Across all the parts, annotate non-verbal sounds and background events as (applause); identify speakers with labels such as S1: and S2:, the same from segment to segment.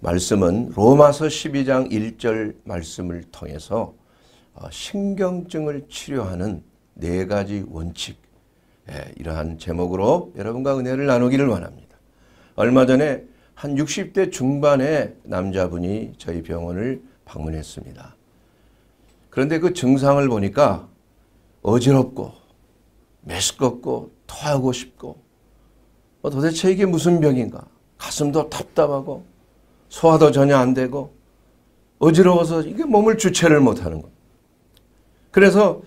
S1: 말씀은 로마서 12장 1절 말씀을 통해서 어, 신경증을 치료하는 네 가지 원칙 예, 이러한 제목으로 여러분과 은혜를 나누기를 원합니다. 얼마 전에 한 60대 중반의 남자분이 저희 병원을 방문했습니다. 그런데 그 증상을 보니까 어지럽고 메스껍고 토하고 싶고 뭐 도대체 이게 무슨 병인가 가슴도 답답하고 소화도 전혀 안 되고 어지러워서 이게 몸을 주체를 못하는 거. 그래서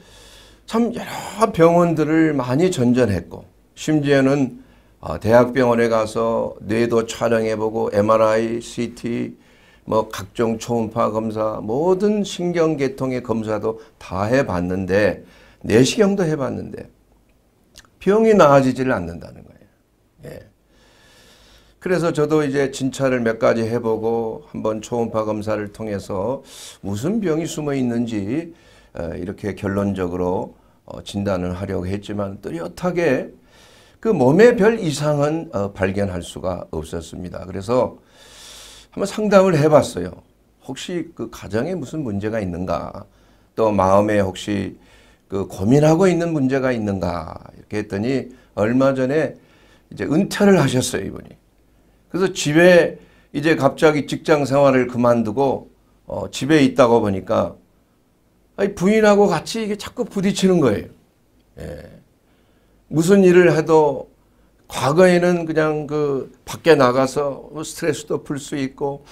S1: 참 여러 병원들을 많이 전전했고 심지어는 어, 대학병원에 가서 뇌도 촬영해보고 MRI, CT, 뭐 각종 초음파 검사 모든 신경계통의 검사도 다 해봤는데 내시경도 해봤는데 병이 나아지지 않는다는 거예요. 예. 그래서 저도 이제 진찰을 몇 가지 해보고 한번 초음파 검사를 통해서 무슨 병이 숨어 있는지 어, 이렇게 결론적으로 어, 진단을 하려고 했지만 뚜렷하게 그 몸의 별 이상은 어, 발견할 수가 없었습니다. 그래서 한번 상담을 해봤어요. 혹시 그 가정에 무슨 문제가 있는가 또 마음에 혹시 그 고민하고 있는 문제가 있는가 이렇게 했더니 얼마 전에 이제 은퇴를 하셨어요 이분이. 그래서 집에 이제 갑자기 직장 생활을 그만두고 어, 집에 있다고 보니까 아니, 부인하고 같이 이게 자꾸 부딪히는 거예요. 예. 무슨 일을 해도 과거에는 그냥 그 밖에 나가서 뭐 스트레스도 풀 수 있고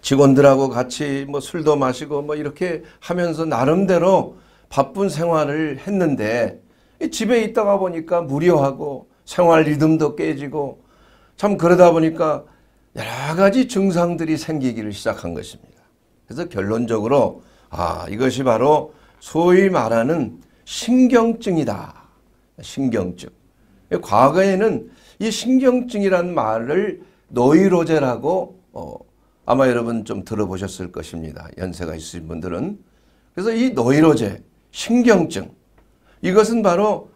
S1: 직원들하고 같이 뭐 술도 마시고 뭐 이렇게 하면서 나름대로 바쁜 생활을 했는데 집에 있다가 보니까 무료하고 생활 리듬도 깨지고 참 그러다 보니까 여러 가지 증상들이 생기기를 시작한 것입니다. 그래서 결론적으로 아 이것이 바로 소위 말하는 신경증이다. 신경증. 과거에는 이 신경증이란 말을 노이로제라고 어, 아마 여러분 좀 들어보셨을 것입니다. 연세가 있으신 분들은. 그래서 이 노이로제, 신경증 이것은 바로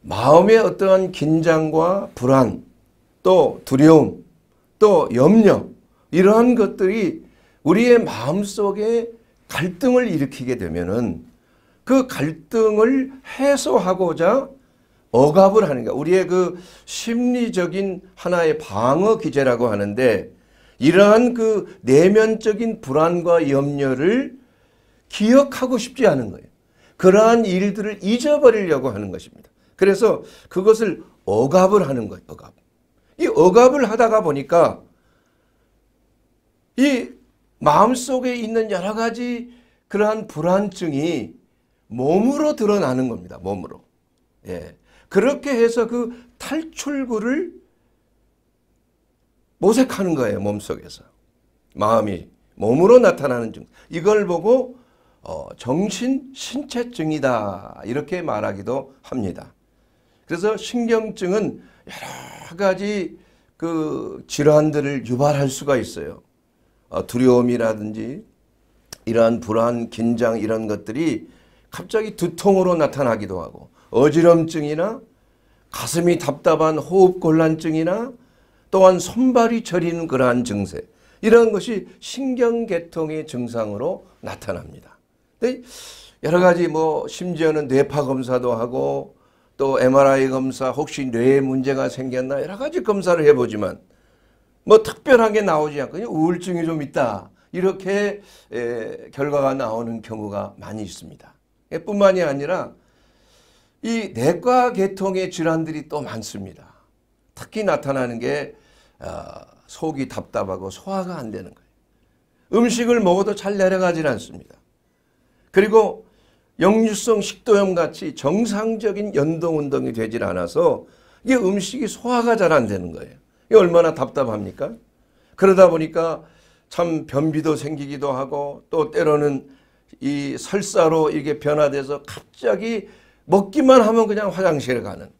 S1: 마음의 어떠한 긴장과 불안 또 두려움, 또 염려 이러한 것들이 우리의 마음속에 갈등을 일으키게 되면은 그 갈등을 해소하고자 억압을 하는 거 우리의 그 심리적인 하나의 방어 기제라고 하는데 이러한 그 내면적인 불안과 염려를 기억하고 싶지 않은 거예요. 그러한 일들을 잊어버리려고 하는 것입니다. 그래서 그것을 억압을 하는 거예요. 억압. 이 억압을 하다가 보니까 이 마음속에 있는 여러 가지 그러한 불안증이 몸으로 드러나는 겁니다. 몸으로. 예. 그렇게 해서 그 탈출구를 모색하는 거예요. 몸속에서. 마음이 몸으로 나타나는 증. 이걸 보고 어, 정신 신체증이다 이렇게 말하기도 합니다. 그래서 신경증은 여러 가지 그 질환들을 유발할 수가 있어요. 어, 두려움이라든지 이러한 불안, 긴장 이런 것들이 갑자기 두통으로 나타나기도 하고 어지럼증이나 가슴이 답답한 호흡곤란증이나 또한 손발이 저리는 그러한 증세 이런 것이 신경계통의 증상으로 나타납니다. 여러 가지 뭐 심지어는 뇌파 검사도 하고 또 MRI 검사 혹시 뇌에 문제가 생겼나 여러 가지 검사를 해보지만 뭐특별한게 나오지 않고 우울증이 좀 있다 이렇게 에, 결과가 나오는 경우가 많이 있습니다. 예, 뿐만이 아니라 이뇌과 계통의 질환들이 또 많습니다. 특히 나타나는 게 어, 속이 답답하고 소화가 안 되는 거예요. 음식을 먹어도 잘 내려가질 않습니다. 그리고 역류성 식도염 같이 정상적인 연동운동이 되질 않아서 이게 음식이 소화가 잘 안 되는 거예요. 이게 얼마나 답답합니까? 그러다 보니까 참 변비도 생기기도 하고 또 때로는 이 설사로 이게 변화돼서 갑자기 먹기만 하면 그냥 화장실에 가는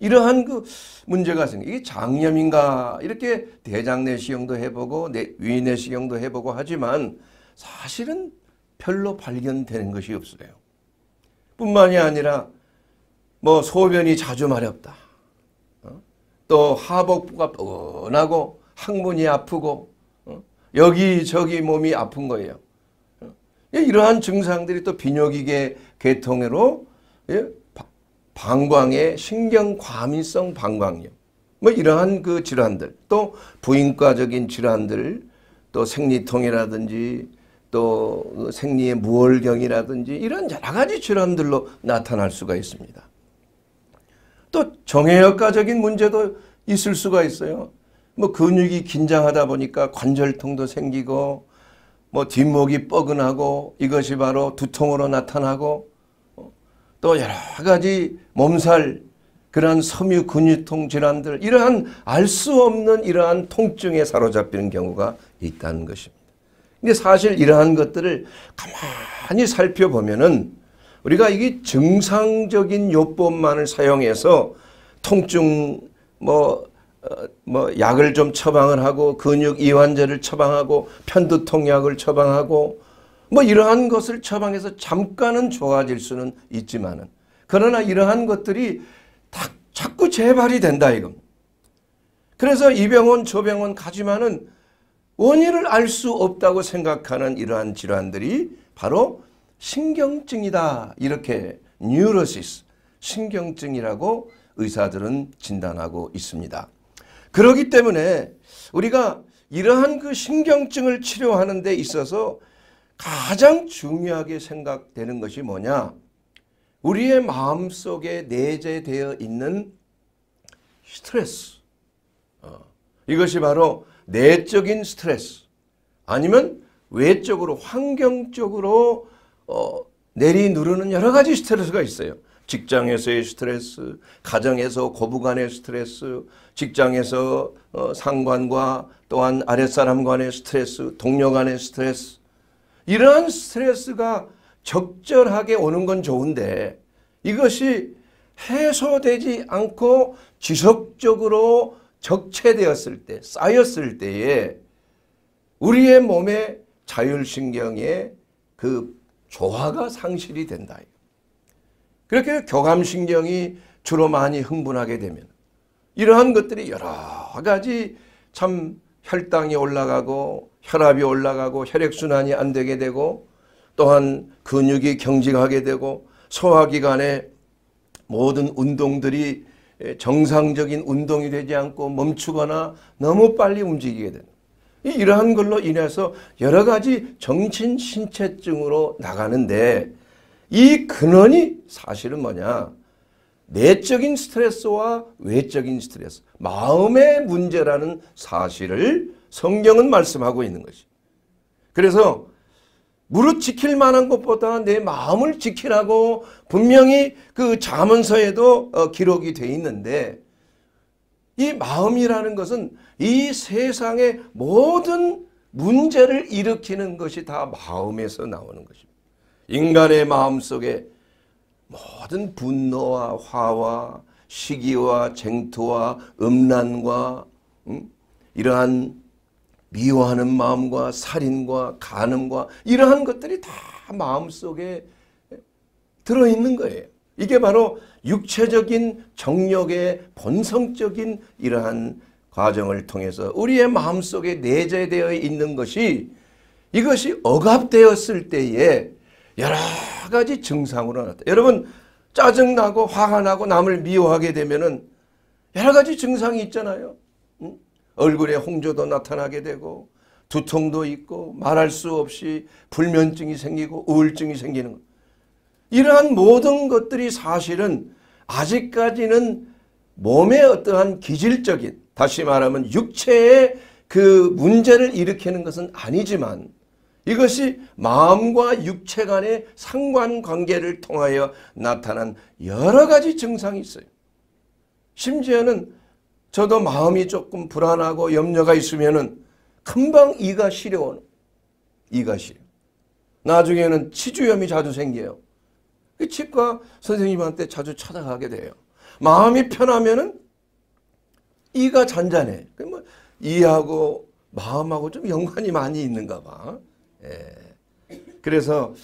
S1: 이러한 그 문제가 생겨. 이게 장염인가 이렇게 대장 내시경도 해보고 위 내시경도 해보고 하지만 사실은 별로 발견되는 것이 없으래요. 뿐만이 아니라 뭐 소변이 자주 마렵다. 어? 또 하복부가 뻔하고 항문이 아프고 어? 여기저기 몸이 아픈 거예요. 어? 예, 이러한 증상들이 또 비뇨기계 계통으로 예? 방광의 신경과민성 방광염 뭐 이러한 그 질환들 또 부인과적인 질환들 또 생리통이라든지 또 생리의 무월경이라든지 이런 여러 가지 질환들로 나타날 수가 있습니다. 또 정형외과적인 문제도 있을 수가 있어요. 뭐 근육이 긴장하다 보니까 관절통도 생기고 뭐 뒷목이 뻐근하고 이것이 바로 두통으로 나타나고 또 여러 가지 몸살 그러한 섬유 근육통 질환들 이러한 알 수 없는 이러한 통증에 사로잡히는 경우가 있다는 것입니다. 근데 사실 이러한 것들을 가만히 살펴보면은 우리가 이게 정상적인 요법만을 사용해서 통증 뭐, 어, 뭐 약을 좀 처방을 하고 근육 이완제를 처방하고 편두통약을 처방하고 뭐 이러한 것을 처방해서 잠깐은 좋아질 수는 있지만은 그러나 이러한 것들이 다 자꾸 재발이 된다 이겁니다. 그래서 이 병원 저 병원 가지만은 원인을 알 수 없다고 생각하는 이러한 질환들이 바로 신경증이다. 이렇게 뉴러시스, 신경증이라고 의사들은 진단하고 있습니다. 그러기 때문에 우리가 이러한 그 신경증을 치료하는 데 있어서 가장 중요하게 생각되는 것이 뭐냐? 우리의 마음 속에 내재되어 있는 스트레스. 어, 이것이 바로 내적인 스트레스 아니면 외적으로 환경적으로 어, 내리누르는 여러 가지 스트레스가 있어요. 직장에서의 스트레스, 가정에서 고부간의 스트레스, 직장에서 어, 상관과 또한 아랫사람 간의 스트레스, 동료 간의 스트레스 이러한 스트레스가 적절하게 오는 건 좋은데 이것이 해소되지 않고 지속적으로 적체되었을 때, 쌓였을 때에 우리의 몸에 자율신경의 그 조화가 상실이 된다. 그렇게 교감신경이 주로 많이 흥분하게 되면 이러한 것들이 여러 가지 참 혈당이 올라가고 혈압이 올라가고 혈액순환이 안 되게 되고 또한 근육이 경직하게 되고 소화기관의 모든 운동들이 예, 정상적인 운동이 되지 않고 멈추거나 너무 빨리 움직이게 된다. 이러한 걸로 인해서 여러 가지 정신 신체증으로 나가는데 이 근원이 사실은 뭐냐 내적인 스트레스와 외적인 스트레스 마음의 문제라는 사실을 성경은 말씀하고 있는 것이 그래서 무릎 지킬 만한 것보다 내 마음을 지키라고 분명히 그 자문서에도 어, 기록이 돼 있는데 이 마음이라는 것은 이 세상의 모든 문제를 일으키는 것이 다 마음에서 나오는 것입니다. 인간의 마음 속에 모든 분노와 화와 시기와 쟁투와 음란과 음? 이러한 미워하는 마음과 살인과 간음과 이러한 것들이 다 마음속에 들어있는 거예요. 이게 바로 육체적인 정력의 본성적인 이러한 과정을 통해서 우리의 마음속에 내재되어 있는 것이 이것이 억압되었을 때에 여러 가지 증상으로 나타나 여러분 짜증나고 화가 나고 남을 미워하게 되면 은 여러 가지 증상이 있잖아요. 얼굴에 홍조도 나타나게 되고 두통도 있고 말할 수 없이 불면증이 생기고 우울증이 생기는 것. 이러한 모든 것들이 사실은 아직까지는 몸의 어떠한 기질적인 다시 말하면 육체의 그 문제를 일으키는 것은 아니지만 이것이 마음과 육체 간의 상관관계를 통하여 나타난 여러 가지 증상이 있어요. 심지어는 저도 마음이 조금 불안하고 염려가 있으면은 금방 이가 시려오는 이가 시려. 나중에는 치주염이 자주 생겨요. 그 치과 선생님한테 자주 찾아가게 돼요. 마음이 편하면은 이가 잔잔해. 그러면 뭐 이하고 마음하고 좀 연관이 많이 있는가 봐. 예. 그래서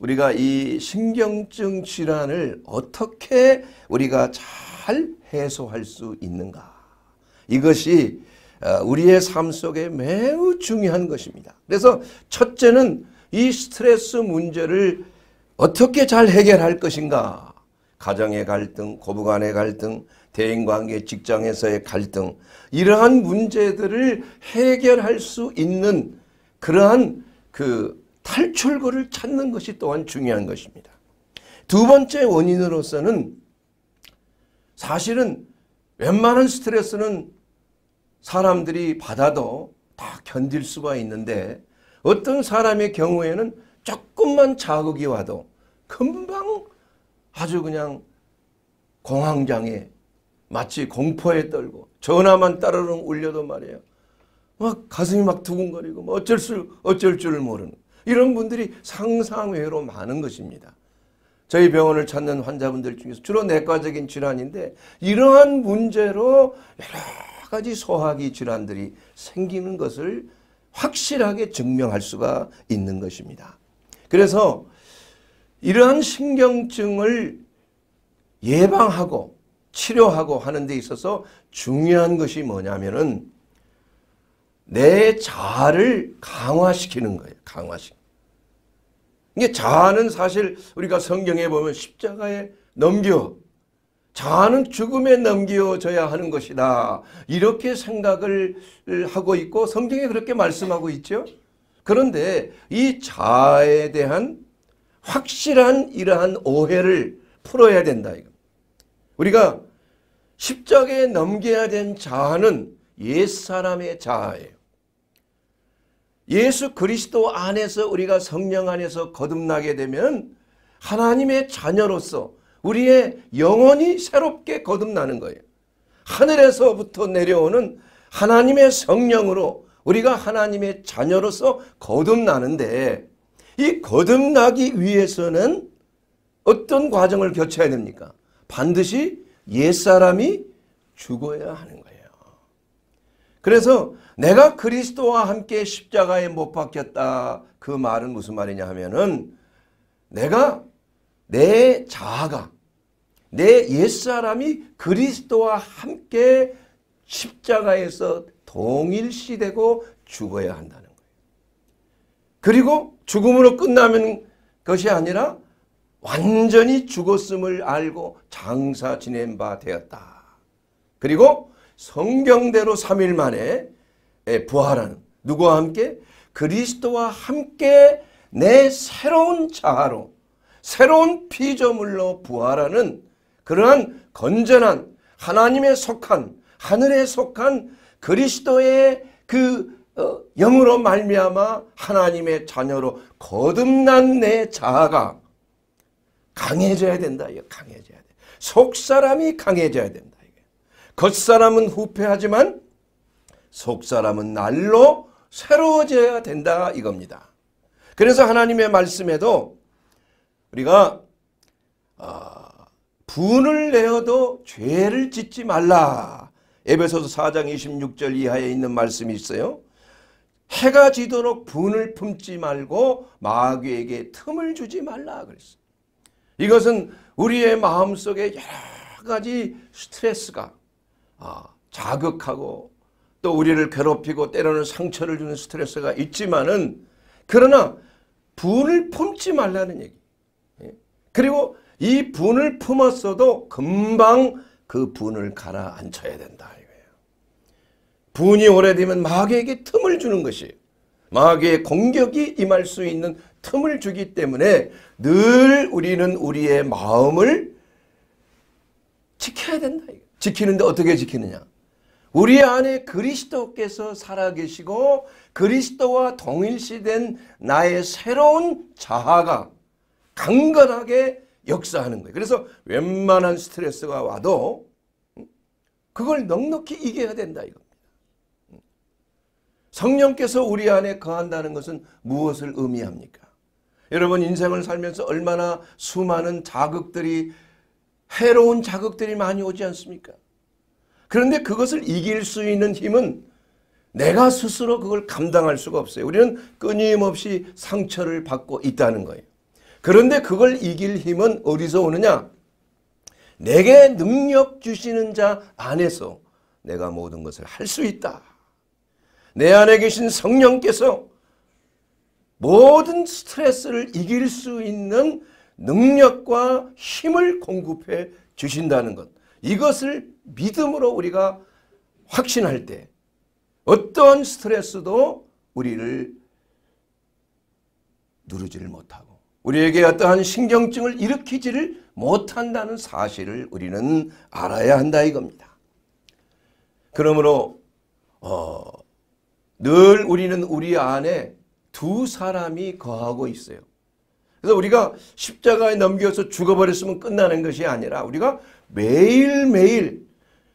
S1: 우리가 이 신경증 질환을 어떻게 우리가 잘 해소할 수 있는가. 이것이 어, 우리의 삶 속에 매우 중요한 것입니다. 그래서 첫째는 이 스트레스 문제를 어떻게 잘 해결할 것인가. 가정의 갈등, 고부간의 갈등, 대인관계, 직장에서의 갈등 이러한 문제들을 해결할 수 있는 그러한 그 탈출구를 찾는 것이 또한 중요한 것입니다. 두 번째 원인으로서는 사실은 웬만한 스트레스는 사람들이 받아도 다 견딜 수가 있는데 어떤 사람의 경우에는 조금만 자극이 와도 금방 아주 그냥 공황장애 마치 공포에 떨고 전화만 따르릉 울려도 말이에요. 막 가슴이 막 두근거리고 뭐 어쩔 수 어쩔 줄 모르는 이런 분들이 상상외로 많은 것입니다. 저희 병원을 찾는 환자분들 중에서 주로 내과적인 질환인데 이러한 문제로 여러 가지 소화기 질환들이 생기는 것을 확실하게 증명할 수가 있는 것입니다. 그래서 이러한 신경증을 예방하고 치료하고 하는 데 있어서 중요한 것이 뭐냐면은 내 자아를 강화시키는 거예요. 강화시. 이게 자아는 사실 우리가 성경에 보면 십자가에 넘겨 자아는 죽음에 넘겨져야 하는 것이다. 이렇게 생각을 하고 있고 성경에 그렇게 말씀하고 있죠. 그런데 이 자아에 대한 확실한 이러한 오해를 풀어야 된다. 우리가 십자가에 넘겨야 된 자아는 옛사람의 자아예요. 예수 그리스도 안에서 우리가 성령 안에서 거듭나게 되면 하나님의 자녀로서 우리의 영혼이 새롭게 거듭나는 거예요. 하늘에서부터 내려오는 하나님의 성령으로 우리가 하나님의 자녀로서 거듭나는데 이 거듭나기 위해서는 어떤 과정을 거쳐야 됩니까? 반드시 옛사람이 죽어야 하는 거예요. 그래서 내가 그리스도와 함께 십자가에 못 박혔다. 그 말은 무슨 말이냐 하면은 내가 내 자아가 내 옛사람이 그리스도와 함께 십자가에서 동일시되고 죽어야 한다는 거예요. 그리고 죽음으로 끝나면 것이 아니라 완전히 죽었음을 알고 장사 지낸 바 되었다. 그리고 성경대로 3일 만에 예, 부활하는 누구와 함께 그리스도와 함께 내 새로운 자아로 새로운 피조물로 부활하는 그러한 건전한 하나님의 속한 하늘에 속한 그리스도의 그 어, 영으로 말미암아 하나님의 자녀로 거듭난 내 자아가 강해져야 된다. 강해져야 돼. 속 사람이 강해져야 된다. 겉 사람은 후패하지만 속 사람은 날로 새로워져야 된다 이겁니다. 그래서 하나님의 말씀에도 우리가 어, 분을 내어도 죄를 짓지 말라. 에베소서 4장 26절 이하에 있는 말씀이 있어요. 해가 지도록 분을 품지 말고 마귀에게 틈을 주지 말라 그랬어요. 이것은 우리의 마음속에 여러 가지 스트레스가 아, 자극하고 또 우리를 괴롭히고 때로는 상처를 주는 스트레스가 있지만은 그러나 분을 품지 말라는 얘기. 그리고 이 분을 품었어도 금방 그 분을 가라앉혀야 된다. 분이 오래되면 마귀에게 틈을 주는 것이 마귀의 공격이 임할 수 있는 틈을 주기 때문에 늘 우리는 우리의 마음을 지켜야 된다. 지키는데 어떻게 지키느냐. 우리 안에 그리스도께서 살아계시고 그리스도와 동일시된 나의 새로운 자아가 강건하게 역사하는 거예요. 그래서 웬만한 스트레스가 와도 그걸 넉넉히 이겨야 된다 이겁니다. 성령께서 우리 안에 거한다는 것은 무엇을 의미합니까? 여러분 인생을 살면서 얼마나 수많은 자극들이 해로운 자극들이 많이 오지 않습니까? 그런데 그것을 이길 수 있는 힘은 내가 스스로 그걸 감당할 수가 없어요. 우리는 끊임없이 상처를 받고 있다는 거예요. 그런데 그걸 이길 힘은 어디서 오느냐? 내게 능력 주시는 자 안에서 내가 모든 것을 할 수 있다. 내 안에 계신 성령께서 모든 스트레스를 이길 수 있는 능력과 힘을 공급해 주신다는 것. 이것을 믿음으로 우리가 확신할 때 어떠한 스트레스도 우리를 누르지를 못하고 우리에게 어떠한 신경증을 일으키지를 못한다는 사실을 우리는 알아야 한다 이겁니다. 그러므로 어, 늘 우리는 우리 안에 두 사람이 거하고 있어요. 그래서 우리가 십자가에 넘겨서 죽어버렸으면 끝나는 것이 아니라 우리가 매일매일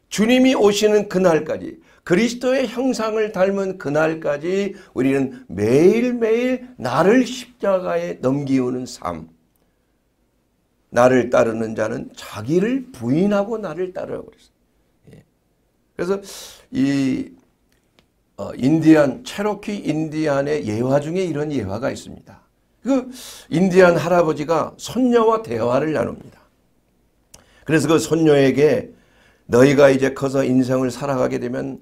S1: 주님이 오시는 그날까지 그리스도의 형상을 닮은 그날까지 우리는 매일매일 나를 십자가에 넘기우는 삶. 나를 따르는 자는 자기를 부인하고 나를 따르라고 그랬어요. 예. 그래서 이 어, 인디안 체로키 인디안의 예화 중에 이런 예화가 있습니다. 그 인디안 할아버지가 손녀와 대화를 나눕니다. 그래서 그 손녀에게 너희가 이제 커서 인생을 살아가게 되면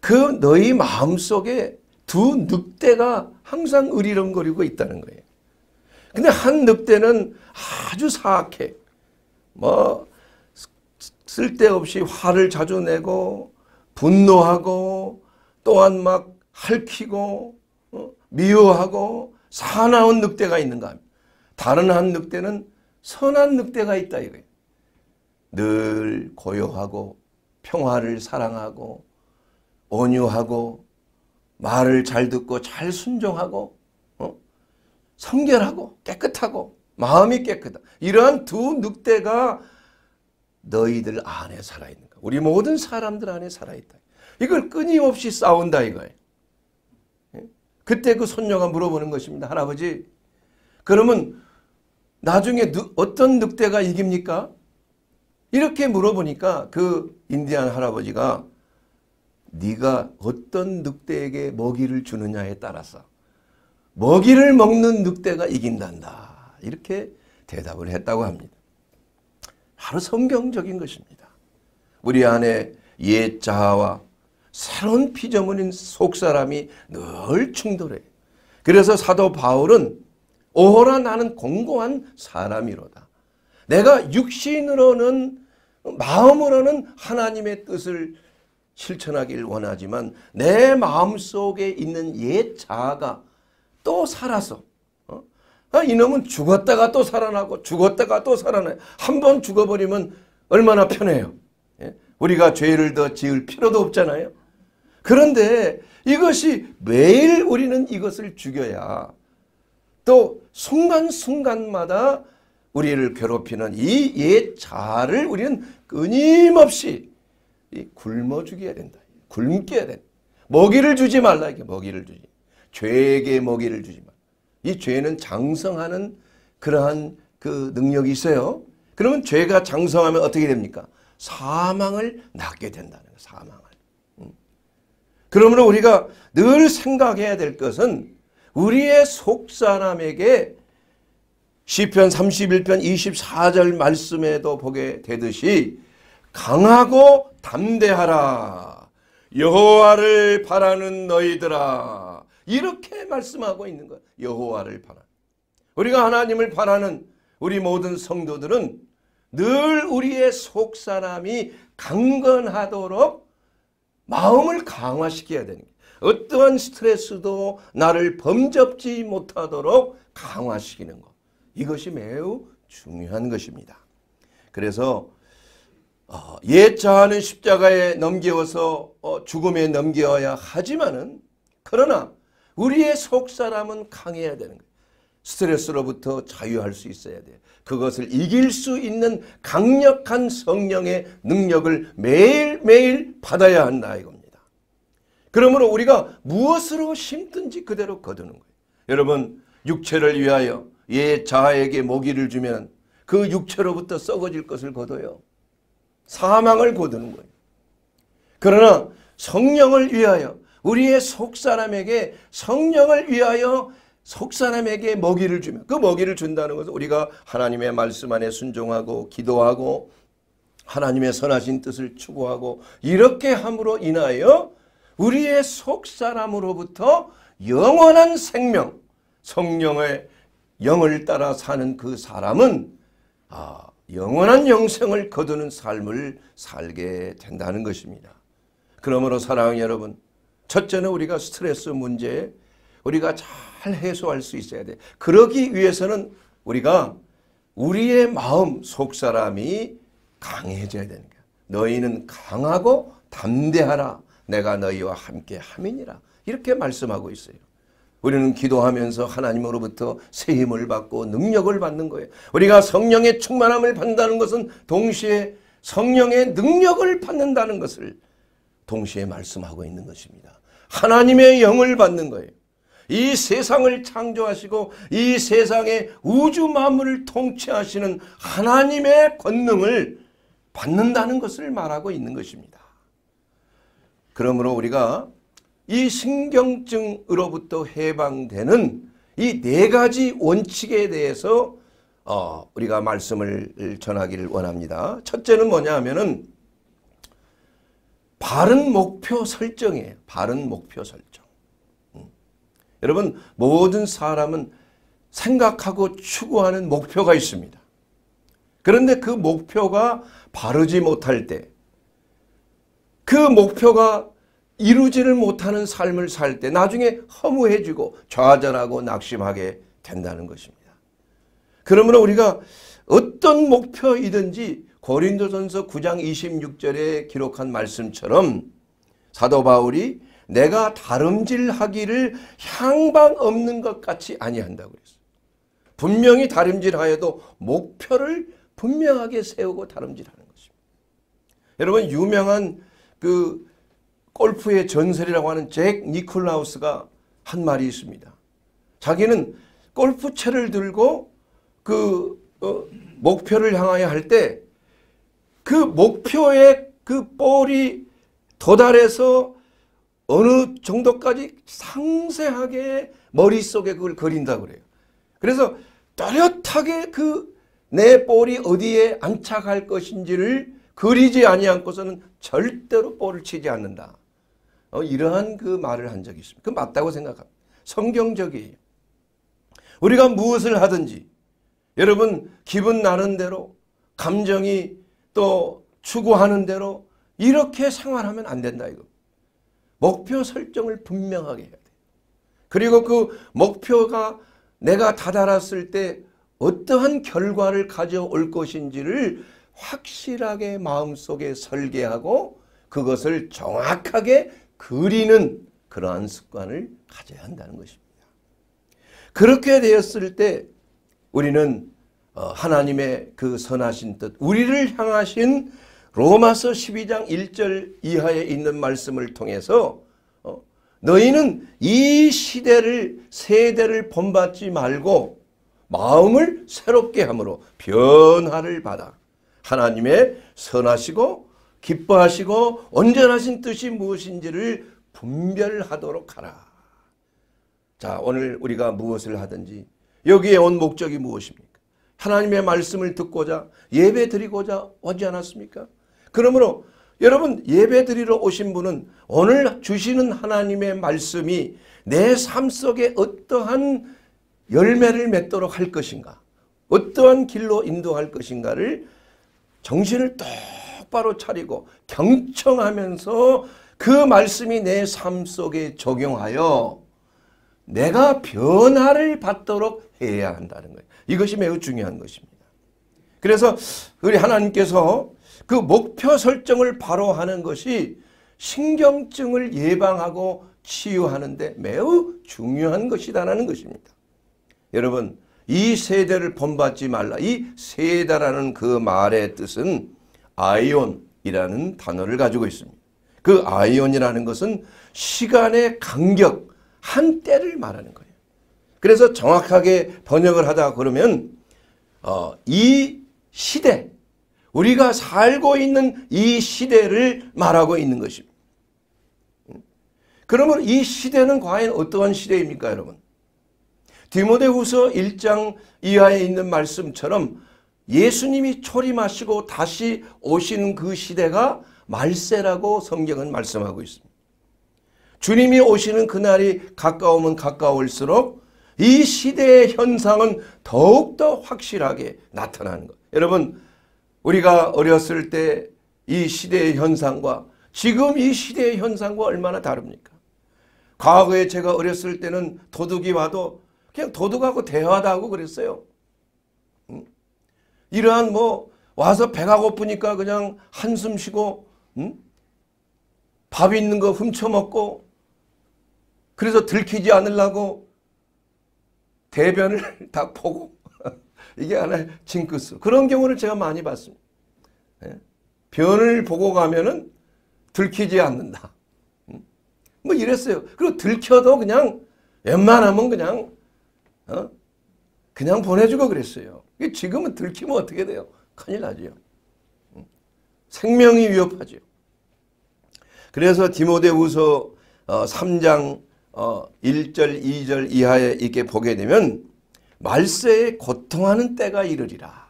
S1: 그 너희 마음속에 두 늑대가 항상 으리렁거리고 있다는 거예요. 근데 한 늑대는 아주 사악해. 뭐 쓸데없이 화를 자주 내고 분노하고 또한 막 할퀴고 어, 미워하고 사나운 늑대가 있는가 다른 한 늑대는 선한 늑대가 있다 이거예요. 늘 고요하고 평화를 사랑하고 온유하고 말을 잘 듣고 잘 순종하고 어? 성결하고 깨끗하고 마음이 깨끗한 이러한 두 늑대가 너희들 안에 살아있는 거야 우리 모든 사람들 안에 살아있다. 이걸 끊임없이 싸운다 이거예요. 그때 그 손녀가 물어보는 것입니다. 할아버지 그러면 나중에 어떤 늑대가 이깁니까? 이렇게 물어보니까 그 인디안 할아버지가 네가 어떤 늑대에게 먹이를 주느냐에 따라서 먹이를 먹는 늑대가 이긴단다. 이렇게 대답을 했다고 합니다. 바로 성경적인 것입니다. 우리 안에 옛 자아와 새로운 피조물인 속사람이 늘 충돌해. 그래서 사도 바울은 오호라 나는 공고한 사람이로다. 내가 육신으로는 마음으로는 하나님의 뜻을 실천하길 원하지만 내 마음속에 있는 옛 자아가 또 살아서 어? 아, 이놈은 죽었다가 또 살아나고 죽었다가 또 살아나요. 한 번 죽어버리면 얼마나 편해요. 예? 우리가 죄를 더 지을 필요도 없잖아요. 그런데 이것이 매일 우리는 이것을 죽여야 또 순간순간마다 우리를 괴롭히는 이 옛 자아를 우리는 끊임없이 이 굶어 죽여야 된다. 굶겨야 된다. 먹이를 주지 말라 이게 먹이를 주지. 죄에게 먹이를 주지 마. 이 죄는 장성하는 그러한 그 능력이 있어요. 그러면 죄가 장성하면 어떻게 됩니까? 사망을 낳게 된다는 거예요. 사망을. 음. 그러므로 우리가 늘 생각해야 될 것은 우리의 속사람에게 시편 31편 24절 말씀에도 보게 되듯이 강하고 담대하라. 여호와를 바라는 너희들아. 이렇게 말씀하고 있는 거야. 여호와를 바라. 우리가 하나님을 바라는 우리 모든 성도들은 늘 우리의 속사람이 강건하도록 마음을 강화시켜야 되는 거예요. 어떠한 스트레스도 나를 범접지 못하도록 강화시키는 것. 이것이 매우 중요한 것입니다. 그래서 어, 옛 자아는 십자가에 넘겨서 어, 죽음에 넘겨야 하지만은 그러나 우리의 속사람은 강해야 되는 거예요. 스트레스로부터 자유할 수 있어야 돼요. 그것을 이길 수 있는 강력한 성령의 능력을 매일매일 받아야 한다 이겁니다. 그러므로 우리가 무엇으로 심든지 그대로 거두는 거예요. 여러분 육체를 위하여 옛 자아에게 먹이를 주면 그 육체로부터 썩어질 것을 거둬요. 사망을 거두는 거예요. 그러나 성령을 위하여 우리의 속사람에게 성령을 위하여 속사람에게 먹이를 주면 그 먹이를 준다는 것은 우리가 하나님의 말씀 안에 순종하고 기도하고 하나님의 선하신 뜻을 추구하고 이렇게 함으로 인하여 우리의 속사람으로부터 영원한 생명 성령의 영을 따라 사는 그 사람은 아, 영원한 영생을 거두는 삶을 살게 된다는 것입니다. 그러므로 사랑하는 여러분 첫째는 우리가 스트레스 문제 우리가 잘 해소할 수 있어야 돼. 그러기 위해서는 우리가 우리의 마음 속사람이 강해져야 되는 거야. 너희는 강하고 담대하라. 내가 너희와 함께 함이니라. 이렇게 말씀하고 있어요. 우리는 기도하면서 하나님으로부터 새 힘을 받고 능력을 받는 거예요. 우리가 성령의 충만함을 받는다는 것은 동시에 성령의 능력을 받는다는 것을 동시에 말씀하고 있는 것입니다. 하나님의 영을 받는 거예요. 이 세상을 창조하시고 이 세상의 우주 만물을 통치하시는 하나님의 권능을 받는다는 것을 말하고 있는 것입니다. 그러므로 우리가 이 신경증으로부터 해방되는 이 네 가지 원칙에 대해서 어, 우리가 말씀을 전하기를 원합니다. 첫째는 뭐냐 하면은 바른 목표 설정이에요. 바른 목표 설정. 음. 여러분 모든 사람은 생각하고 추구하는 목표가 있습니다. 그런데 그 목표가 바르지 못할 때 그 목표가 이루지를 못하는 삶을 살 때 나중에 허무해지고 좌절하고 낙심하게 된다는 것입니다. 그러므로 우리가 어떤 목표이든지 고린도전서 9장 26절에 기록한 말씀처럼 사도 바울이 내가 다름질하기를 향방 없는 것 같이 아니한다고 그랬어요. 분명히 다름질하여도 목표를 분명하게 세우고 다름질하는 것입니다. 여러분 유명한 그 골프의 전설이라고 하는 잭니콜라우스가한 말이 있습니다. 자기는 골프채를 들고 그 어, 목표를 향하여 할 때 그 목표의 그 볼이 도달해서 어느 정도까지 상세하게 머릿속에 그걸 그린다 그래요. 그래서 또렷하게 그 내 볼이 어디에 안착할 것인지를 그리지 아니않고서는 절대로 볼을 치지 않는다. 어, 이러한 그 말을 한 적이 있습니다. 그 맞다고 생각합니다. 성경적이에요. 우리가 무엇을 하든지 여러분 기분 나는 대로 감정이 또 추구하는 대로 이렇게 생활하면 안 된다 이거. 목표 설정을 분명하게 해야 돼. 그리고 그 목표가 내가 다다랐을 때 어떠한 결과를 가져올 것인지를 확실하게 마음속에 설계하고 그것을 정확하게 그리는 그러한 습관을 가져야 한다는 것입니다. 그렇게 되었을 때 우리는 어, 하나님의 그 선하신 뜻, 우리를 향하신 로마서 12장 1절 이하에 있는 말씀을 통해서 어, 너희는 이 시대를 세대를 본받지 말고 마음을 새롭게 함으로 변화를 받아 하나님의 선하시고 기뻐하시고 온전하신 뜻이 무엇인지를 분별하도록 하라. 자 오늘 우리가 무엇을 하든지 여기에 온 목적이 무엇입니까? 하나님의 말씀을 듣고자 예배 드리고자 오지 않았습니까? 그러므로 여러분 예배 드리러 오신 분은 오늘 주시는 하나님의 말씀이 내 삶 속에 어떠한 열매를 맺도록 할 것인가 어떠한 길로 인도할 것인가를 정신을 똑 똑바로 차리고 경청하면서 그 말씀이 내 삶 속에 적용하여 내가 변화를 받도록 해야 한다는 거예요. 이것이 매우 중요한 것입니다. 그래서 우리 하나님께서 그 목표 설정을 바로 하는 것이 신경증을 예방하고 치유하는데 매우 중요한 것이다라는 것입니다. 여러분 이 세대를 본받지 말라. 이 세대라는 그 말의 뜻은 아이온이라는 단어를 가지고 있습니다. 그 아이온이라는 것은 시간의 간격, 한때를 말하는 거예요. 그래서 정확하게 번역을 하다 그러면 어, 이 시대, 우리가 살고 있는 이 시대를 말하고 있는 것입니다. 그러면 이 시대는 과연 어떠한 시대입니까 여러분? 디모데후서 1장 이하에 있는 말씀처럼 예수님이 초림하시고 다시 오시는 그 시대가 말세라고 성경은 말씀하고 있습니다. 주님이 오시는 그날이 가까우면 가까울수록 이 시대의 현상은 더욱더 확실하게 나타나는 것. 여러분 우리가 어렸을 때 이 시대의 현상과 지금 이 시대의 현상과 얼마나 다릅니까? 과거에 제가 어렸을 때는 도둑이 와도 그냥 도둑하고 대화도 하고 그랬어요. 이러한 뭐 와서 배가 고프니까 그냥 한숨 쉬고 음? 밥 있는 거 훔쳐 먹고 그래서 들키지 않으려고 대변을 (laughs) 다 보고 (laughs) 이게 하나의 징크스. 그런 경우를 제가 많이 봤습니다. 예? 변을 보고 가면은 들키지 않는다. 음? 뭐 이랬어요. 그리고 들켜도 그냥 웬만하면 그냥 어? 그냥 보내주고 그랬어요. 지금은 들키면 어떻게 돼요? 큰일 나죠. 음. 생명이 위협하죠. 그래서 디모데후서 3장 1절 2절 이하에 이렇게 보게 되면 말세에 고통하는 때가 이르리라.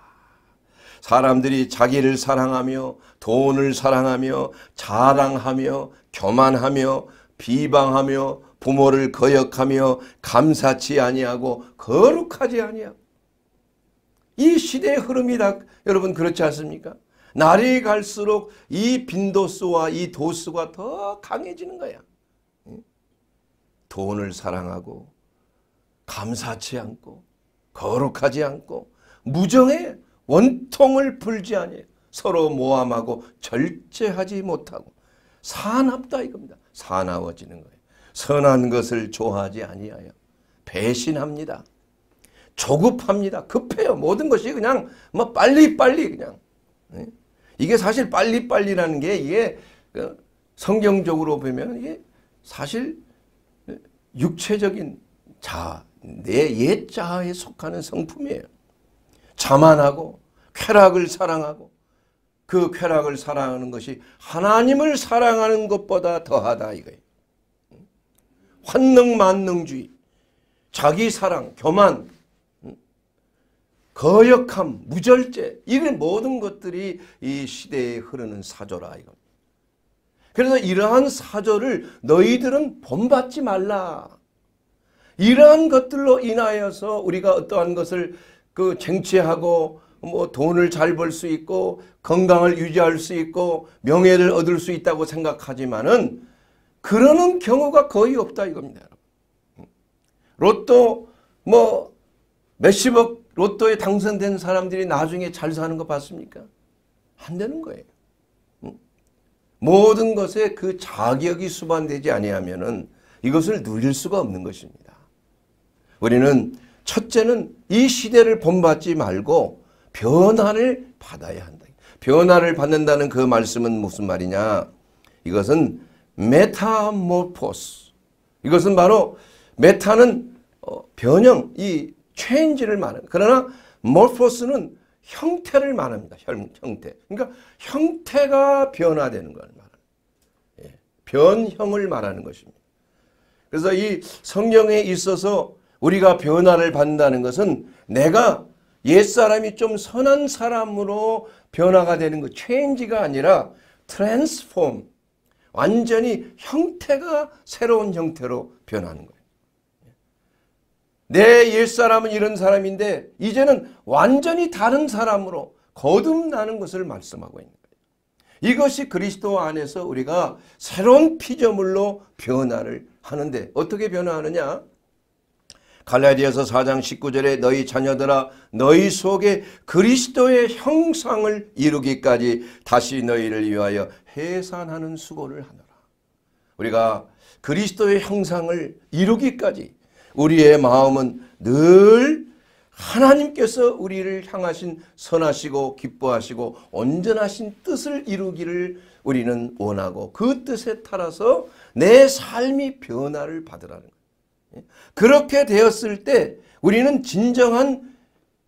S1: 사람들이 자기를 사랑하며 돈을 사랑하며 자랑하며 교만하며 비방하며 부모를 거역하며 감사치 아니하고 거룩하지 아니하고 이 시대의 흐름이 다 여러분 그렇지 않습니까? 날이 갈수록 이 빈도수와 이 도수가 더 강해지는 거야. 돈을 사랑하고 감사치 않고 거룩하지 않고 무정에 원통을 불지 아니 서로 모함하고 절제하지 못하고 사납다 이겁니다. 사나워지는 거예요. 선한 것을 좋아하지 아니하여 배신합니다. 조급합니다. 급해요. 모든 것이 그냥 뭐 빨리빨리 그냥. 네? 이게 사실 빨리빨리라는 게 이게 그 성경적으로 보면 이게 사실 육체적인 자, 내 옛자아에 속하는 성품이에요. 자만하고 쾌락을 사랑하고 그 쾌락을 사랑하는 것이 하나님을 사랑하는 것보다 더하다 이거예요. 환능 만능주의, 자기 사랑, 교만 거역함, 무절제 이런 모든 것들이 이 시대에 흐르는 사조라 이겁니다. 그래서 이러한 사조를 너희들은 본받지 말라. 이러한 것들로 인하여서 우리가 어떠한 것을 그 쟁취하고 뭐 돈을 잘 벌 수 있고 건강을 유지할 수 있고 명예를 얻을 수 있다고 생각하지만은 그러는 경우가 거의 없다 이겁니다. 로또 뭐 몇십억 로또에 당선된 사람들이 나중에 잘 사는 거 봤습니까? 안 되는 거예요. 모든 것에 그 자격이 수반되지 아니하면 이것을 누릴 수가 없는 것입니다. 우리는 첫째는 이 시대를 본받지 말고 변화를 받아야 한다. 변화를 받는다는 그 말씀은 무슨 말이냐? 이것은 메타모포스. 이것은 바로 메타는 어, 변형, 이 체인지를 말합 그러나 morphos는 형태를 말합니다. 형, 태 그러니까 형태가 변화되는 걸 말합니다. 예. 변형을 말하는 것입니다. 그래서 이 성경에 있어서 우리가 변화를 받는다는 것은 내가 옛사람이 좀 선한 사람으로 변화가 되는 것, 체인지가 아니라 트랜스폼, 완전히 형태가 새로운 형태로 변하는 거예요. 내 옛사람은 이런 사람인데 이제는 완전히 다른 사람으로 거듭나는 것을 말씀하고 있는 거예요. 이것이 그리스도 안에서 우리가 새로운 피조물로 변화를 하는데 어떻게 변화하느냐? 갈라디아서 4장 19절에 너희 자녀들아 너희 속에 그리스도의 형상을 이루기까지 다시 너희를 위하여 해산하는 수고를 하노라. 우리가 그리스도의 형상을 이루기까지 우리의 마음은 늘 하나님께서 우리를 향하신 선하시고 기뻐하시고 온전하신 뜻을 이루기를 우리는 원하고 그 뜻에 따라서 내 삶이 변화를 받으라는 거예요. 예? 그렇게 되었을 때 우리는 진정한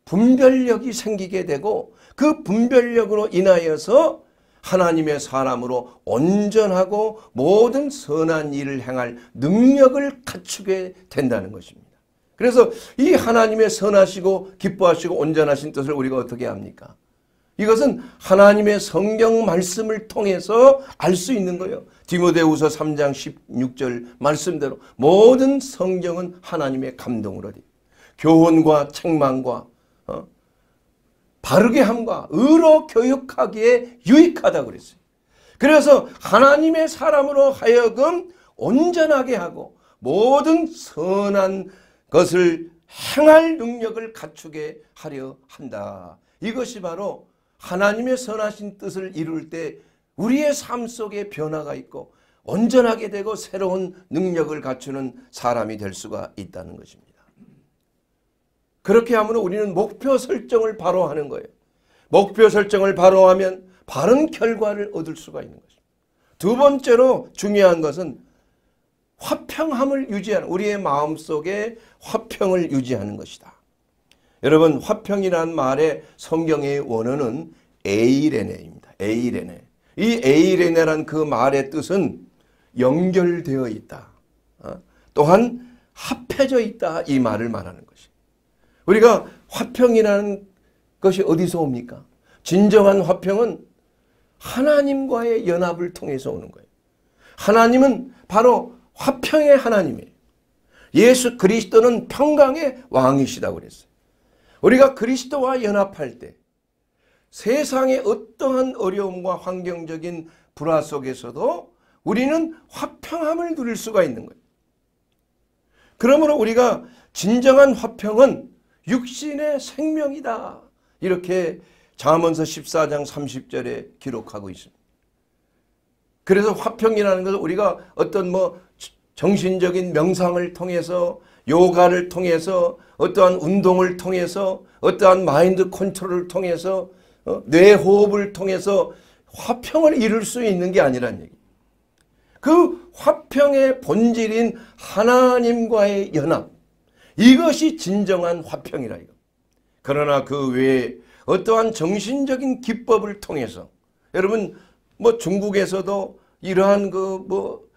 S1: 분별력이 생기게 되고 그 분별력으로 인하여서 하나님의 사람으로 온전하고 모든 선한 일을 행할 능력을 갖추게 된다는 것입니다. 그래서 이 하나님의 선하시고 기뻐하시고 온전하신 뜻을 우리가 어떻게 합니까? 이것은 하나님의 성경 말씀을 통해서 알 수 있는 거예요. 디모데후서 3장 16절 말씀대로 모든 성경은 하나님의 감동으로 교훈과 책망과 어? 바르게 함과 의로 교육하기에 유익하다 그랬어요. 그래서 하나님의 사람으로 하여금 온전하게 하고 모든 선한 것을 행할 능력을 갖추게 하려 한다. 이것이 바로 하나님의 선하신 뜻을 이룰 때 우리의 삶 속에 변화가 있고 온전하게 되고 새로운 능력을 갖추는 사람이 될 수가 있다는 것입니다. 그렇게 하면 우리는 목표 설정을 바로 하는 거예요. 목표 설정을 바로 하면 바른 결과를 얻을 수가 있는 것입니다. 두 번째로 중요한 것은 화평함을 유지하는 우리의 마음속에 화평을 유지하는 것이다. 여러분 화평이란 말의 성경의 원어는 에이레네입니다. 에이레네. 이 에이레네란 그 말의 뜻은 연결되어 있다. 어? 또한 합해져 있다 이 말을 말하는 것이 우리가 화평이라는 것이 어디서 옵니까? 진정한 화평은 하나님과의 연합을 통해서 오는 거예요. 하나님은 바로 화평의 하나님이에요. 예수 그리스도는 평강의 왕이시다고 그랬어요. 우리가 그리스도와 연합할 때 세상의 어떠한 어려움과 환경적인 불화 속에서도 우리는 화평함을 누릴 수가 있는 거예요. 그러므로 우리가 진정한 화평은 육신의 생명이다. 이렇게 잠언서 14장 30절에 기록하고 있습니다. 그래서 화평이라는 것은 우리가 어떤 뭐 정신적인 명상을 통해서 요가를 통해서 어떠한 운동을 통해서 어떠한 마인드 컨트롤을 통해서 어? 뇌호흡을 통해서 화평을 이룰 수 있는 게 아니란 얘기. 그 화평의 본질인 하나님과의 연합. 이것이 진정한 화평이라 이거. 그러나 그 외에 어떠한 정신적인 기법을 통해서 여러분 뭐 중국에서도 이러한 그 뭐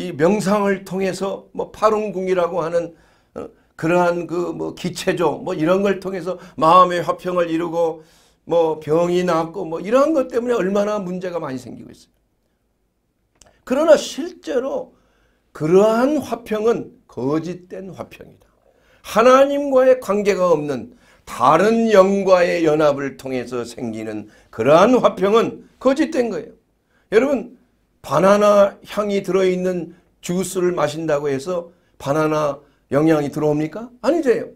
S1: 이 명상을 통해서 뭐 파룬궁이라고 하는 어, 그러한 그 뭐 기체조 뭐 이런 걸 통해서 마음의 화평을 이루고 뭐 병이 낫고 뭐 이러한 것 때문에 얼마나 문제가 많이 생기고 있어요. 그러나 실제로 그러한 화평은 거짓된 화평이다. 하나님과의 관계가 없는 다른 영과의 연합을 통해서 생기는 그러한 화평은 거짓된 거예요. 여러분 바나나 향이 들어있는 주스를 마신다고 해서 바나나 영향이 들어옵니까? 아니세요.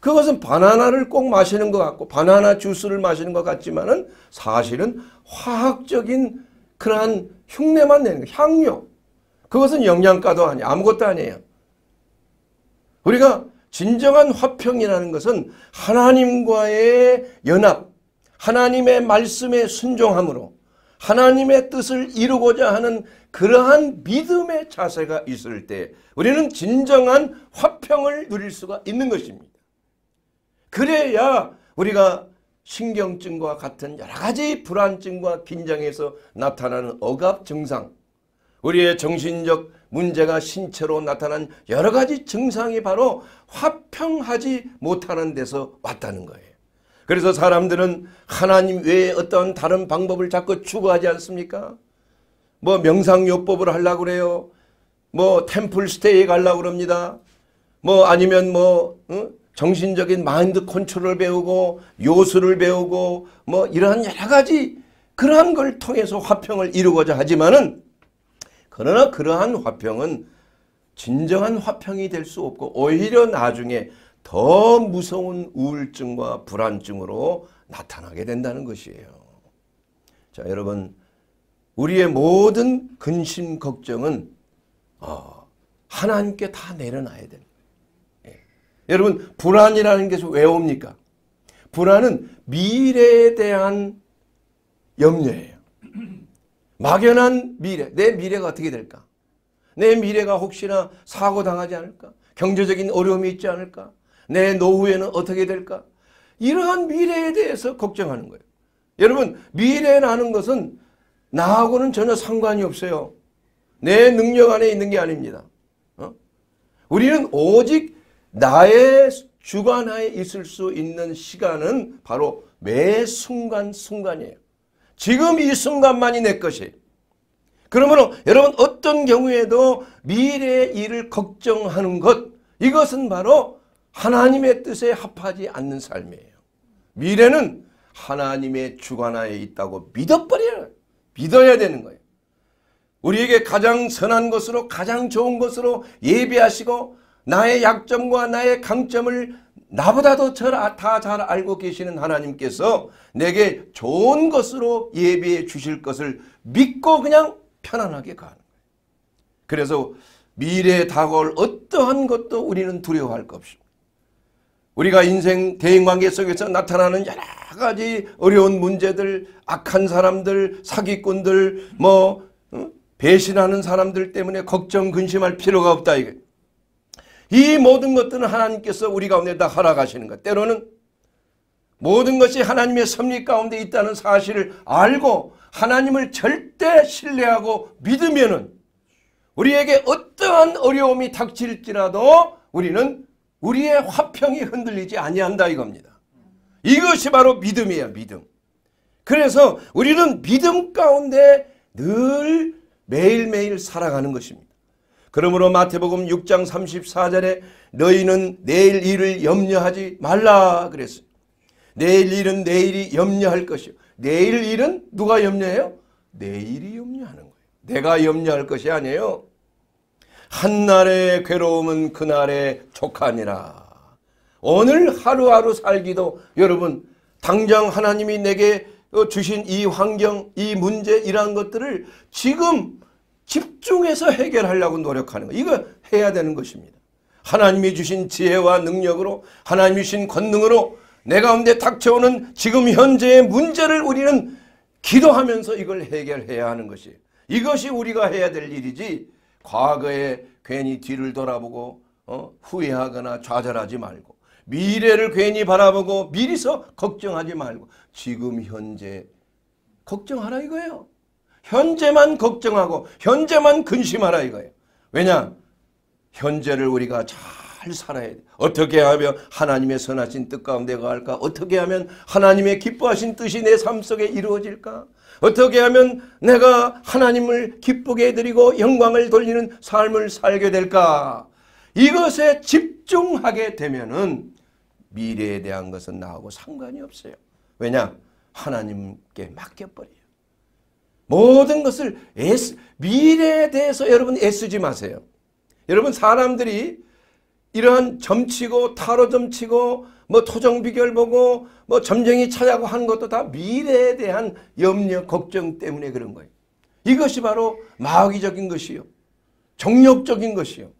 S1: 그것은 바나나를 꼭 마시는 것 같고 바나나 주스를 마시는 것 같지만은 사실은 화학적인 그러한 흉내만 내는 거 향료. 그것은 영양가도 아니 아무것도 아니에요. 우리가 진정한 화평이라는 것은 하나님과의 연합, 하나님의 말씀에 순종함으로 하나님의 뜻을 이루고자 하는 그러한 믿음의 자세가 있을 때 우리는 진정한 화평을 누릴 수가 있는 것입니다. 그래야 우리가 신경증과 같은 여러 가지 불안증과 긴장에서 나타나는 억압 증상, 우리의 정신적 문제가 신체로 나타난 여러 가지 증상이 바로 화평하지 못하는 데서 왔다는 거예요. 그래서 사람들은 하나님 외에 어떤 다른 방법을 자꾸 추구하지 않습니까? 뭐 명상요법을 하려고 그래요. 뭐 템플스테이 가려고 그럽니다. 뭐 아니면 뭐 응? 정신적인 마인드 컨트롤을 배우고 요술을 배우고 뭐 이러한 여러 가지 그러한 걸 통해서 화평을 이루고자 하지만은 그러나 그러한 화평은 진정한 화평이 될 수 없고 오히려 나중에 더 무서운 우울증과 불안증으로 나타나게 된다는 것이에요. 자 여러분 우리의 모든 근심 걱정은 어, 하나님께 다 내려놔야 됩니다. 예. 여러분 불안이라는 게왜 옵니까? 불안은 미래에 대한 염려예요. 막연한 미래, 내 미래가 어떻게 될까? 내 미래가 혹시나 사고당하지 않을까? 경제적인 어려움이 있지 않을까? 내 노후에는 어떻게 될까? 이러한 미래에 대해서 걱정하는 거예요. 여러분 미래라는 것은 나하고는 전혀 상관이 없어요. 내 능력 안에 있는 게 아닙니다. 어? 우리는 오직 나의 주관하에 있을 수 있는 시간은 바로 매 순간순간이에요. 지금 이 순간만이 내 것이. 그러므로 여러분 어떤 경우에도 미래의 일을 걱정하는 것 이것은 바로 하나님의 뜻에 합하지 않는 삶이에요. 미래는 하나님의 주관하에 있다고 믿어버려요. 믿어야 되는 거예요. 우리에게 가장 선한 것으로 가장 좋은 것으로 예비하시고 나의 약점과 나의 강점을 나보다도 다잘 아, 알고 계시는 하나님께서 내게 좋은 것으로 예비해 주실 것을 믿고 그냥 편안하게 가는 거예요. 그래서 미래에 다가올 어떠한 것도 우리는 두려워할 것 없이 우리가 인생 대인관계 속에서 나타나는 여러 가지 어려운 문제들, 악한 사람들, 사기꾼들, 뭐 배신하는 사람들 때문에 걱정 근심할 필요가 없다 이게. 이 모든 것들은 하나님께서 우리 가운데 다 허락하시는 것. 때로는 모든 것이 하나님의 섭리 가운데 있다는 사실을 알고 하나님을 절대 신뢰하고 믿으면은 우리에게 어떠한 어려움이 닥칠지라도 우리는 우리의 화평이 흔들리지 아니한다 이겁니다. 이것이 바로 믿음이에요. 믿음. 그래서 우리는 믿음 가운데 늘 매일매일 살아가는 것입니다. 그러므로 마태복음 6장 34절에 너희는 내일 일을 염려하지 말라 그랬어요. 내일 일은 내일이 염려할 것이요. 내일 일은 누가 염려해요? 내일이 염려하는 거예요. 내가 염려할 것이 아니에요. 한날의 괴로움은 그날의 족하니라. 오늘 하루하루 살기도 여러분 당장 하나님이 내게 주신 이 환경, 이 문제 이러한 것들을 지금 집중해서 해결하려고 노력하는 거 이거 해야 되는 것입니다. 하나님이 주신 지혜와 능력으로 하나님이 주신 권능으로 내 가운데 닥쳐오는 지금 현재의 문제를 우리는 기도하면서 이걸 해결해야 하는 것이 이것이 우리가 해야 될 일이지 과거에 괜히 뒤를 돌아보고 어? 후회하거나 좌절하지 말고 미래를 괜히 바라보고 미리서 걱정하지 말고 지금 현재 걱정하라 이거예요. 현재만 걱정하고 현재만 근심하라 이거예요. 왜냐? 현재를 우리가 잘 살아야 돼. 어떻게 하면 하나님의 선하신 뜻 가운데 가까 어떻게 하면 하나님의 기뻐하신 뜻이 내 삶 속에 이루어질까? 어떻게 하면 내가 하나님을 기쁘게 해드리고 영광을 돌리는 삶을 살게 될까? 이것에 집중하게 되면은 미래에 대한 것은 나하고 상관이 없어요. 왜냐? 하나님께 맡겨버려요. 모든 것을 애쓰, 미래에 대해서 여러분 애쓰지 마세요. 여러분 사람들이 이런 점치고 타로 점치고 뭐 토정 비결 보고 뭐 점쟁이 찾아고 하는 것도 다 미래에 대한 염려 걱정 때문에 그런 거예요. 이것이 바로 마귀적인 것이요. 정욕적인 것이요.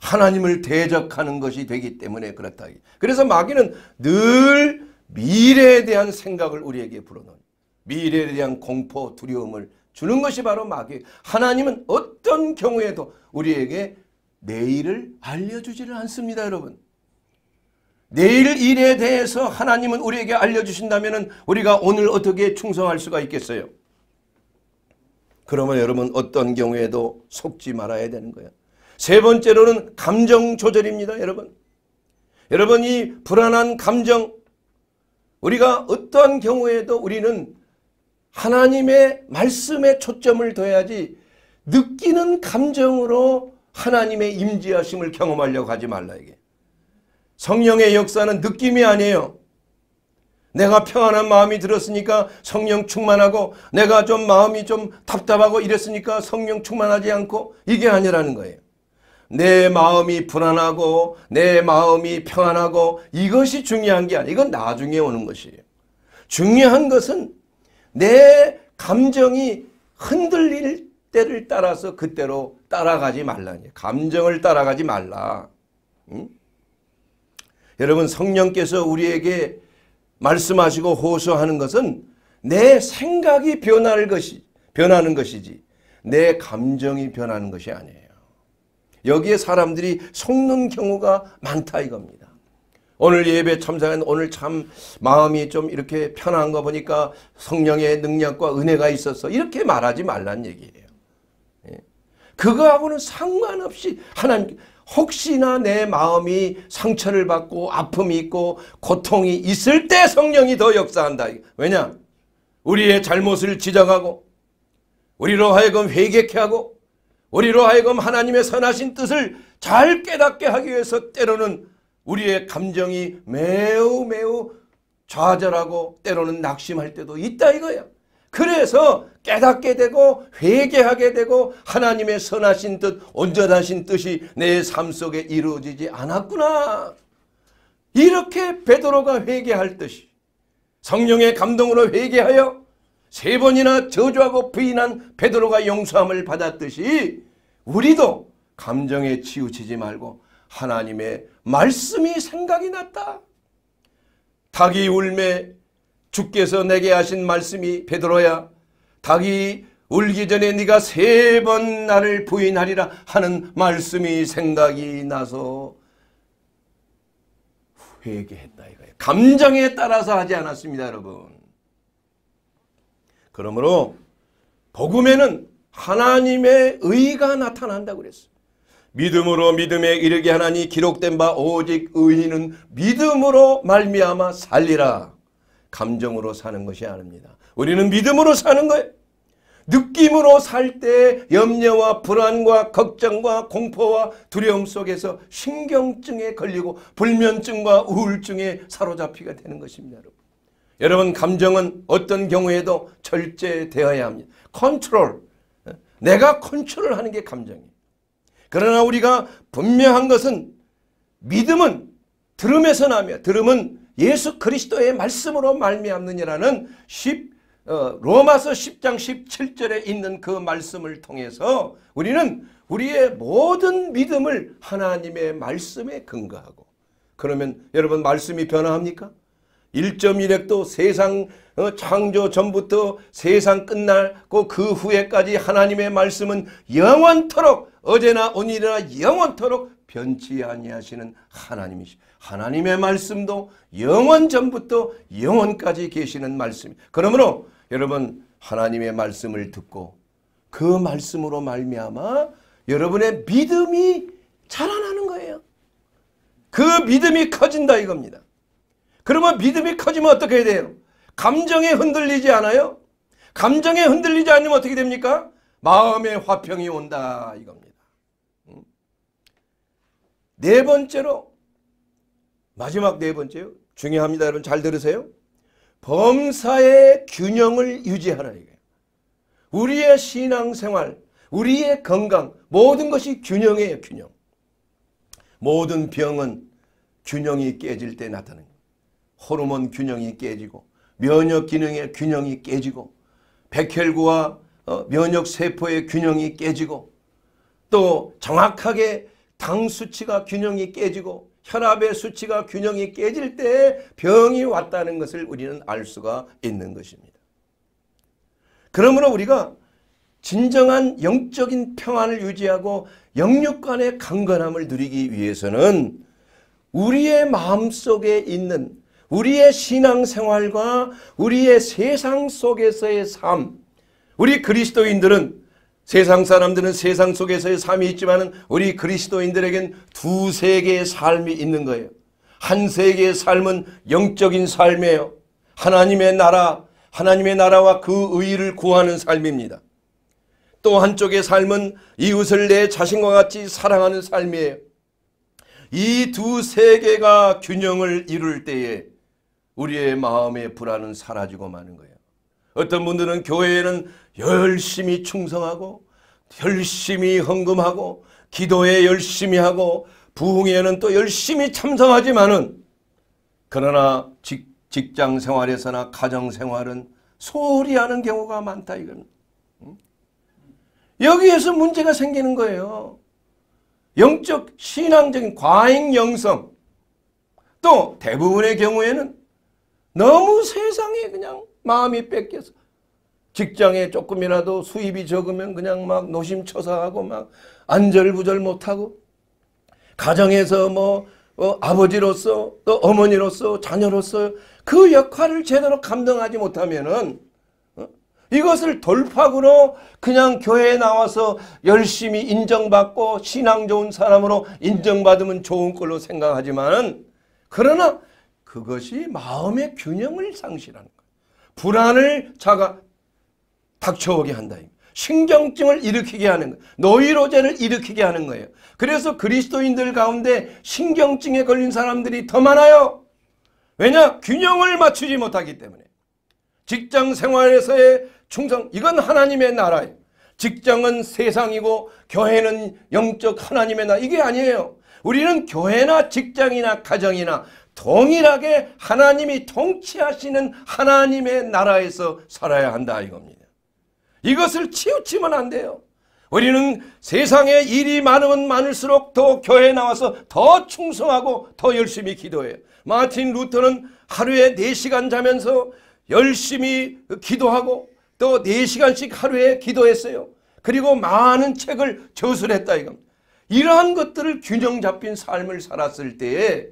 S1: 하나님을 대적하는 것이 되기 때문에 그렇다. 그래서 마귀는 늘 미래에 대한 생각을 우리에게 불어넣어요. 미래에 대한 공포 두려움을 주는 것이 바로 마귀. 하나님은 어떤 경우에도 우리에게 내일을 알려주지를 않습니다 여러분. 내일 일에 대해서 하나님은 우리에게 알려주신다면 우리가 오늘 어떻게 충성할 수가 있겠어요? 그러면 여러분 어떤 경우에도 속지 말아야 되는 거예요. 세 번째로는 감정 조절입니다 여러분. 여러분 이 불안한 감정 우리가 어떠한 경우에도 우리는 하나님의 말씀에 초점을 둬야지 느끼는 감정으로 하나님의 임재하심을 경험하려고 하지 말라 이게. 성령의 역사는 느낌이 아니에요. 내가 평안한 마음이 들었으니까 성령 충만하고 내가 좀 마음이 좀 답답하고 이랬으니까 성령 충만하지 않고 이게 아니라는 거예요. 내 마음이 불안하고 내 마음이 평안하고 이것이 중요한 게 아니에요. 이건 나중에 오는 것이에요. 중요한 것은 내 감정이 흔들릴 때를 따라서 그때로 따라가지 말라니 감정을 따라가지 말라. 응? 여러분 성령께서 우리에게 말씀하시고 호소하는 것은 내 생각이 변할 것이 변하는 것이지 내 감정이 변하는 것이 아니에요. 여기에 사람들이 속는 경우가 많다 이겁니다. 오늘 예배 참석한 오늘 참 마음이 좀 이렇게 편한 거 보니까 성령의 능력과 은혜가 있어서 이렇게 말하지 말란 얘기예요. 예. 그거하고는 상관없이 하나님 혹시나 내 마음이 상처를 받고 아픔이 있고 고통이 있을 때 성령이 더 역사한다. 왜냐? 우리의 잘못을 지적하고 우리로 하여금 회개케 하고 우리로 하여금 하나님의 선하신 뜻을 잘 깨닫게 하기 위해서 때로는 우리의 감정이 매우 매우 좌절하고 때로는 낙심할 때도 있다 이거예 그래서 깨닫게 되고 회개하게 되고 하나님의 선하신 뜻, 온전하신 뜻이 내 삶 속에 이루어지지 않았구나. 이렇게 베드로가 회개할 듯이 성령의 감동으로 회개하여 세 번이나 저주하고 부인한 베드로가 용서함을 받았듯이 우리도 감정에 치우치지 말고 하나님의 말씀이 생각이 났다. 닭이 울매 주께서 내게 하신 말씀이 베드로야 닭이 울기 전에 네가 세 번 나를 부인하리라 하는 말씀이 생각이 나서 회개했다 이거예요. 감정에 따라서 하지 않았습니다 여러분. 그러므로 복음에는 하나님의 의가 나타난다고 그랬어요. 믿음으로 믿음에 이르게 하나니 기록된 바 오직 의인은 믿음으로 말미암아 살리라. 감정으로 사는 것이 아닙니다. 우리는 믿음으로 사는 거예요. 느낌으로 살 때 염려와 불안과 걱정과 공포와 두려움 속에서 신경증에 걸리고 불면증과 우울증에 사로잡히게 되는 것입니다. 여러분. 여러분 감정은 어떤 경우에도 절제되어야 합니다. 컨트롤. 내가 컨트롤하는 게 감정이에요. 그러나 우리가 분명한 것은 믿음은 들음에서 나며 들음은 예수 그리스도의 말씀으로 말미암느니라는 10, 어, 로마서 10장 17절에 있는 그 말씀을 통해서 우리는 우리의 모든 믿음을 하나님의 말씀에 근거하고 그러면 여러분 말씀이 변화합니까? 1.1핵도 세상 어, 창조 전부터 세상 끝날고 그, 그 후에까지 하나님의 말씀은 영원토록 어제나 오늘이나 영원토록 변치 아니하시는 하나님이시. 하나님의 말씀도 영원 전부터 영원까지 계시는 말씀. 그러므로 여러분 하나님의 말씀을 듣고 그 말씀으로 말미암아 여러분의 믿음이 자라나는 거예요. 그 믿음이 커진다 이겁니다. 그러면 믿음이 커지면 어떻게 해야 돼요? 감정에 흔들리지 않아요? 감정에 흔들리지 않으면 어떻게 됩니까? 마음의 화평이 온다 이겁니다. 네 번째로 마지막 네 번째요. 중요합니다. 여러분 잘 들으세요. 범사의 균형을 유지하라 이거예요. 우리의 신앙생활, 우리의 건강 모든 것이 균형이에요. 균형. 모든 병은 균형이 깨질 때 나타나는 거예요. 호르몬 균형이 깨지고 면역 기능의 균형이 깨지고 백혈구와 어, 면역 세포의 균형이 깨지고 또 정확하게 당 수치가 균형이 깨지고 혈압의 수치가 균형이 깨질 때 병이 왔다는 것을 우리는 알 수가 있는 것입니다. 그러므로 우리가 진정한 영적인 평안을 유지하고 영육 간의 강건함을 누리기 위해서는 우리의 마음속에 있는 우리의 신앙생활과 우리의 세상 속에서의 삶 우리 그리스도인들은 세상 사람들은 세상 속에서의 삶이 있지만 우리 그리스도인들에겐 두 세계의 삶이 있는 거예요. 한 세계의 삶은 영적인 삶이에요. 하나님의 나라, 하나님의 나라와 그 의의를 구하는 삶입니다. 또 한쪽의 삶은 이웃을 내 자신과 같이 사랑하는 삶이에요. 이 두 세계가 균형을 이룰 때에 우리의 마음의 불안은 사라지고 마는 거예요. 어떤 분들은 교회에는 열심히 충성하고 열심히 헌금하고 기도에 열심히 하고 부흥에는 또 열심히 참석하지만은 그러나 직, 직장 생활에서나 가정 생활은 소홀히 하는 경우가 많다 이건. 여기에서 문제가 생기는 거예요. 영적 신앙적인 과잉 영성 또 대부분의 경우에는 너무 세상에 그냥 마음이 뺏겨서 직장에 조금이라도 수입이 적으면 그냥 막 노심초사하고 막 안절부절 못하고 가정에서 뭐 어, 아버지로서 또 어머니로서 자녀로서 그 역할을 제대로 감당하지 못하면은 어, 이것을 돌파구로 그냥 교회에 나와서 열심히 인정받고 신앙 좋은 사람으로 인정받으면 좋은 걸로 생각하지만 그러나 그것이 마음의 균형을 상실하는 거예요. 불안을 자가 닥쳐오게 한다. 신경증을 일으키게 하는 거예요. 노이로제를 일으키게 하는 거예요. 그래서 그리스도인들 가운데 신경증에 걸린 사람들이 더 많아요. 왜냐? 균형을 맞추지 못하기 때문에. 직장 생활에서의 충성, 이건 하나님의 나라예요. 직장은 세상이고 교회는 영적 하나님의 나 이게 아니에요. 우리는 교회나 직장이나 가정이나 동일하게 하나님이 통치하시는 하나님의 나라에서 살아야 한다 이겁니다. 이것을 치우치면 안 돼요. 우리는 세상에 일이 많으면 많을수록 더 교회에 나와서 더 충성하고 더 열심히 기도해요. 마틴 루터는 하루에 4시간 자면서 열심히 기도하고 또 4시간씩 하루에 기도했어요. 그리고 많은 책을 저술했다 이겁니다. 이러한 것들을 균형 잡힌 삶을 살았을 때에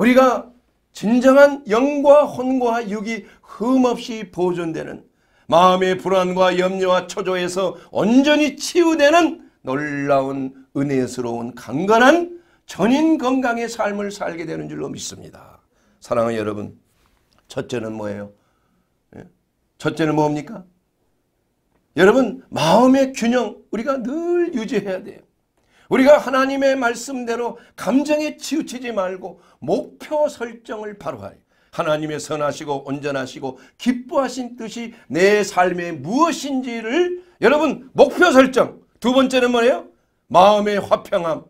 S1: 우리가 진정한 영과 혼과 육이 흠없이 보존되는 마음의 불안과 염려와 초조에서 온전히 치유되는 놀라운 은혜스러운 강건한 전인 건강의 삶을 살게 되는 줄로 믿습니다. 사랑하는 여러분 첫째는 뭐예요? 예? 첫째는 뭡니까? 여러분 마음의 균형 우리가 늘 유지해야 돼요. 우리가 하나님의 말씀대로 감정에 치우치지 말고 목표 설정을 바로하여 하나님의 선하시고 온전하시고 기뻐하신 뜻이 내 삶의 무엇인지를 여러분 목표 설정 두 번째는 뭐예요? 마음의 화평함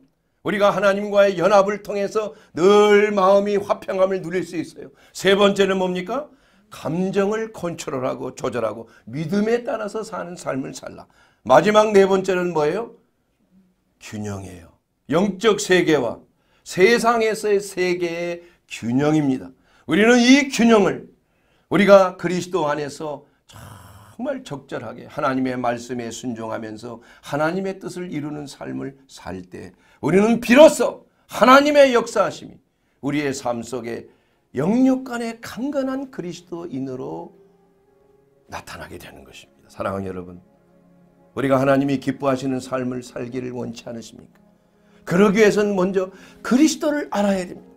S1: 우리가 하나님과의 연합을 통해서 늘 마음이 화평함을 누릴 수 있어요. 세 번째는 뭡니까? 감정을 컨트롤하고 조절하고 믿음에 따라서 사는 삶을 살라. 마지막 네 번째는 뭐예요? 균형이에요. 영적 세계와 세상에서의 세계의 균형입니다. 우리는 이 균형을 우리가 그리스도 안에서 정말 적절하게 하나님의 말씀에 순종하면서 하나님의 뜻을 이루는 삶을 살 때 우리는 비로소 하나님의 역사하심이 우리의 삶 속에 영육 간의 강건한 그리스도인으로 나타나게 되는 것입니다. 사랑하는 여러분 우리가 하나님이 기뻐하시는 삶을 살기를 원치 않으십니까? 그러기 위해서는 먼저 그리스도를 알아야 됩니다.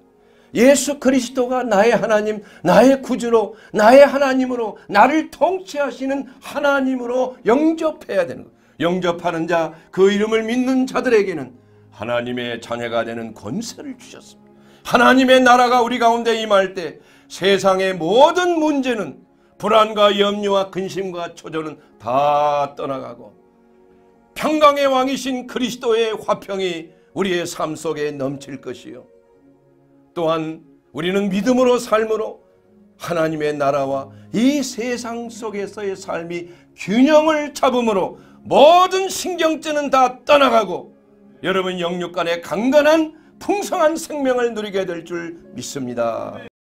S1: 예수 그리스도가 나의 하나님, 나의 구주로, 나의 하나님으로, 나를 통치하시는 하나님으로 영접해야 되는 것. 영접하는 자, 그 이름을 믿는 자들에게는 하나님의 자녀가 되는 권세를 주셨습니다. 하나님의 나라가 우리 가운데 임할 때 세상의 모든 문제는 불안과 염려와 근심과 초조는 다 떠나가고 평강의 왕이신 그리스도의 화평이 우리의 삶 속에 넘칠 것이요. 또한 우리는 믿음으로 삶으로 하나님의 나라와 이 세상 속에서의 삶이 균형을 잡음으로 모든 신경증은 다 떠나가고 여러분 영육 간의 강건한 풍성한 생명을 누리게 될 줄 믿습니다.